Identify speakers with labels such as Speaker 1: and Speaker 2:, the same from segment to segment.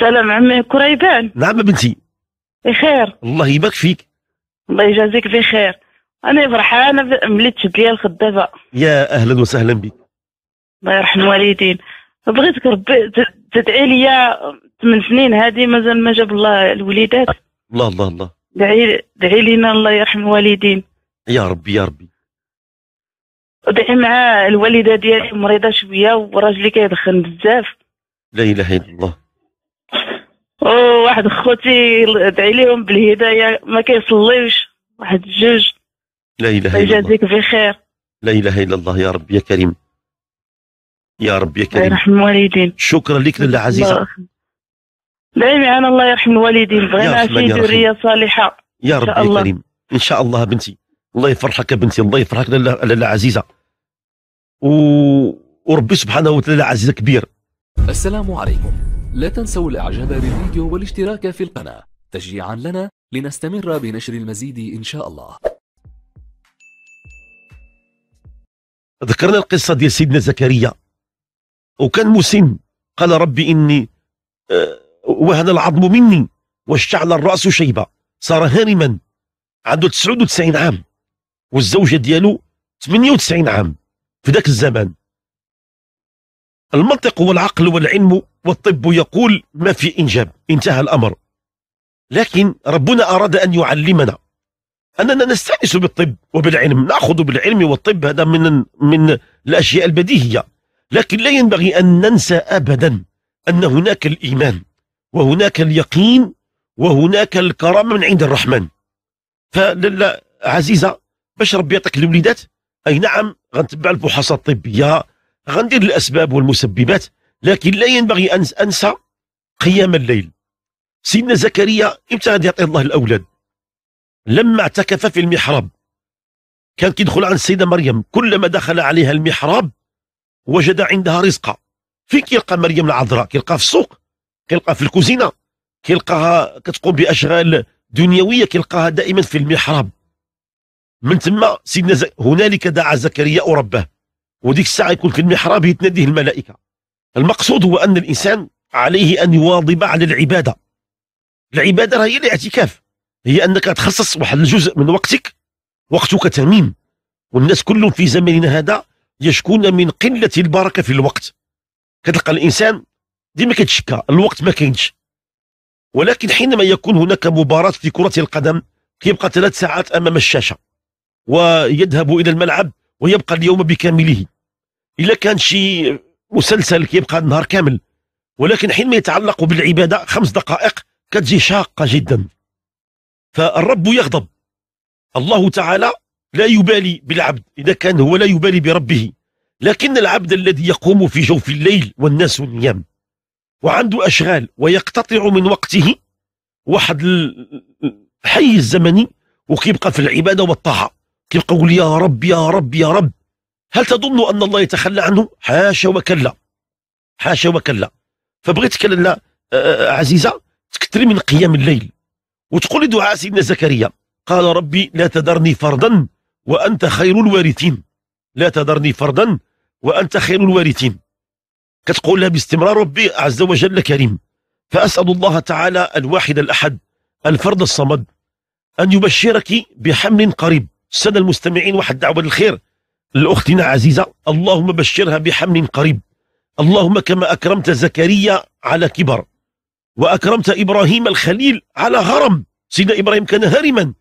Speaker 1: سلام عمي كريبان نعم بنتي بخير الله يبارك فيك الله يجازيك بخير انا فرحانه ملي تشد ليا الخدامه يا اهلا وسهلا بك الله يرحم الوالدين بغيتك ربي تدعي ليا ثمان سنين هذه مازال ما جاب الله الوليدات الله الله الله دعي دعي لينا الله يرحم الوالدين يا ربي يا ربي ودعي مع الوالده ديالي مريضه شويه وراجلي كيدخن بزاف لا اله الا الله واحد خوتي دعي لهم بالهدايه ما كيصليوش واحد جوج لا اله الا الله بخير لا اله الا الله يا رب يا كريم يا رب يا كريم الله يرحم الوالدين شكرا لك لاله عزيزه دائما يعني الله يرحم الوالدين بغينا شي ذريه صالحه يا رب يا كريم ان شاء الله بنتي الله يفرحك بنتي الله يفرحك لاله عزيزه و... وربي سبحانه وتعالى عزيزه كبير السلام عليكم لا تنسوا الإعجاب بالفيديو والاشتراك في القناة تشجيعا لنا لنستمر بنشر المزيد إن شاء الله ذكرنا القصة ديال سيدنا زكريا وكان مسن قال ربي إني آه، وهن العظم مني واشتعل الرأس شيبة صار هارما عنده 99 عام والزوجة دياله 98 عام في ذاك الزمان المنطق والعقل والعلم والطب يقول ما في إنجاب انتهى الأمر لكن ربنا أراد أن يعلمنا أننا نستانس بالطب وبالعلم نأخذ بالعلم والطب هذا من, من الأشياء البديهية لكن لا ينبغي أن ننسى أبدا أن هناك الإيمان وهناك اليقين وهناك الكرامة من عند الرحمن فللا عزيزة باش ربي يعطيك الوليدات أي نعم غنتبع الفحوصات الطبية غندير الأسباب والمسببات لكن لا ينبغي أن أنسى قيام الليل سيدنا زكريا امتى غادي يعطي الله الأولاد لما اعتكف في المحراب كان كيدخل عند السيدة مريم كلما دخل عليها المحراب وجد عندها رزقه فين كيلقى مريم العذراء كيلقى في السوق كيلقى في الكوزينة كيلقاها كتقوم بأشغال دنيوية كيلقاها دائما في المحراب من ثم سيدنا هنالك دعا زكريا ربه وديك الساعة يكون في المحراب يتناديه الملائكة المقصود هو أن الإنسان عليه أن يواظب على العبادة العبادة هي الاعتكاف هي أنك تخصص واحد الجزء من وقتك وقتك تميم والناس كلهم في زمننا هذا يشكون من قلة البركة في الوقت كتلقى الإنسان ديما كتشكى الوقت ما كاينش ولكن حينما يكون هناك مباراة في كرة القدم كيبقى ثلاث ساعات أمام الشاشة ويذهب إلى الملعب ويبقى اليوم بكامله الا كان شي مسلسل كيبقى النهار كامل ولكن حينما يتعلق بالعباده خمس دقائق كتجي شاقه جدا فالرب يغضب الله تعالى لا يبالي بالعبد اذا كان هو لا يبالي بربه لكن العبد الذي يقوم في جوف الليل والناس نيام وعنده اشغال ويقتطع من وقته واحد الحي الزمني وكيبقى في العباده والطاعه كيبقى يقول يا رب يا رب يا رب هل تظن أن الله يتخلى عنه حاشا وكلا حاشا وكلا فبغيتك لنا عزيزة تكثري من قيام الليل وتقولي دعاء سيدنا زكريا قال ربي لا تذرني فردا وأنت خير الوارثين لا تذرني فردا وأنت خير الوارثين كتقولها باستمرار ربي عز وجل كريم فأسأل الله تعالى الواحد الأحد الفرد الصمد أن يبشرك بحمل قريب سنة المستمعين واحد دعوة للخير لأختنا عزيزة اللهم بشرها بحمل قريب اللهم كما أكرمت زكريا على كبر وأكرمت إبراهيم الخليل على غرم سيدنا إبراهيم كان هرما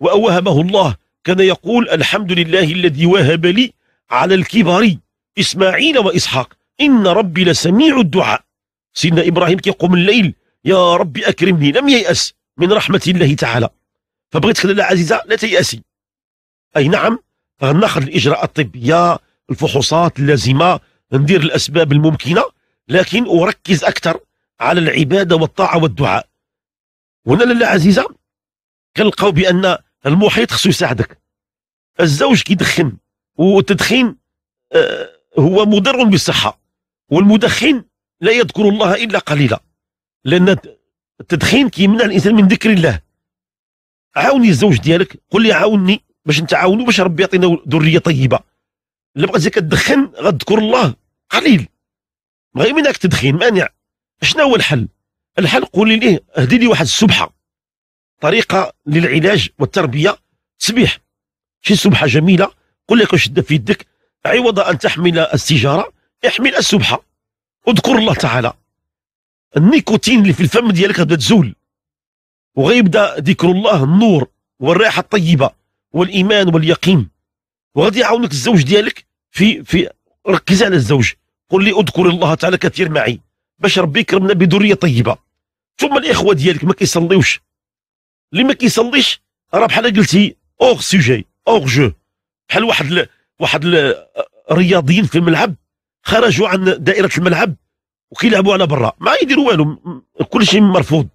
Speaker 1: وأوهبه الله كان يقول الحمد لله الذي وهب لي على الكبر إسماعيل وإسحاق إن ربي لسميع الدعاء سيدنا إبراهيم كيقوم الليل يا ربي أكرمني لم ييأس من رحمة الله تعالى فبغيت خلال عزيزة لا تيأسي أي نعم ناخذ الاجراءات الطبيه الفحوصات اللازمه ندير الاسباب الممكنه لكن اركز اكثر على العباده والطاعه والدعاء وهنا لاله عزيزه كنلقاو بان المحيط خصو يساعدك الزوج كيدخن والتدخين آه هو مضر بالصحه والمدخن لا يذكر الله الا قليلا لان التدخين كيمنع الانسان من ذكر الله عاوني الزوج ديالك قل لي عاوني باش نتعاونوا باش ربي يعطينا ذريه طيبه الا بقيتي كتدخن غتذكر الله قليل ما غير منك تدخين مانع شنو هو الحل الحل قولي ليه اهدي لي واحد السبحه طريقه للعلاج والتربيه تسبيح شي سبحه جميله قول لك واش في يدك عوض ان تحمل السيجاره احمل السبحه اذكر الله تعالى النيكوتين اللي في الفم ديالك غتبدا تزول وغيبدا ذكر الله النور والرائحه الطيبه والايمان واليقين وغادي يعاونك الزوج ديالك في في ركز على الزوج قل لي اذكر الله تعالى كثير معي باش ربي يكرمنا بذريه طيبه ثم الاخوه ديالك ما كيصليوش اللي ما كيصليش راه بحال قلتي اوغ سوجي اوغ جو بحال واحد ل... واحد ل... رياضيين في الملعب خرجوا عن دائره الملعب وكيلعبوا على برا ما يديروا والو كل شيء مرفوض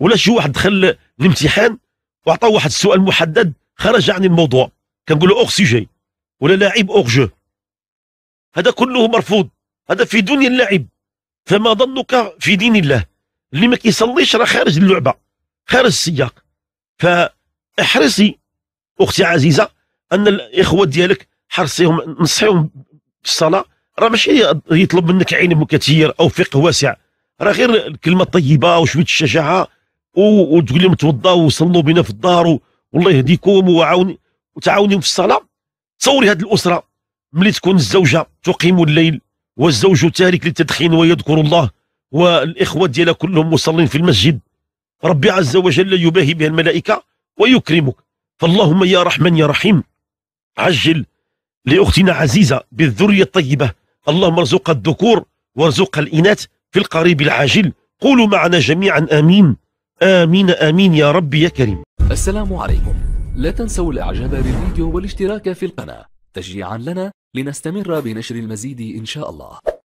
Speaker 1: ولا شي واحد دخل الامتحان وعطاه واحد السؤال محدد خرج عن الموضوع كنقول له اوغ ولا لاعب اوغ جو هذا كله مرفوض هذا في دنيا اللعب فما ظنك في دين الله اللي ما كيصليش راه خارج اللعبه خارج السياق فاحرصي اختي عزيزه ان الاخوه ديالك حرصيهم نصحيهم بالصلاه راه ماشي يطلب منك علم كثير او فقه واسع راه غير الكلمه الطيبه وشويه الشجاعه وتقول لهم توضاوا وصلوا بنا في الدار والله يهديكم وعاوني وتعاونيهم في الصلاه تصوري هذه الاسره ملي تكون الزوجه تقيم الليل والزوج تارك للتدخين ويذكر الله والاخوه ديالها كلهم مصلين في المسجد ربي عز وجل يباهي بها الملائكه ويكرمك فاللهم يا رحمن يا رحيم عجل لاختنا عزيزه بالذريه الطيبه اللهم ارزقها الذكور وارزقها الاناث في القريب العاجل قولوا معنا جميعا امين آمين آمين يا ربي يا كريم السلام عليكم لا تنسوا الإعجاب بالفيديو والاشتراك في القناة تشجيعا لنا لنستمر بنشر المزيد إن شاء الله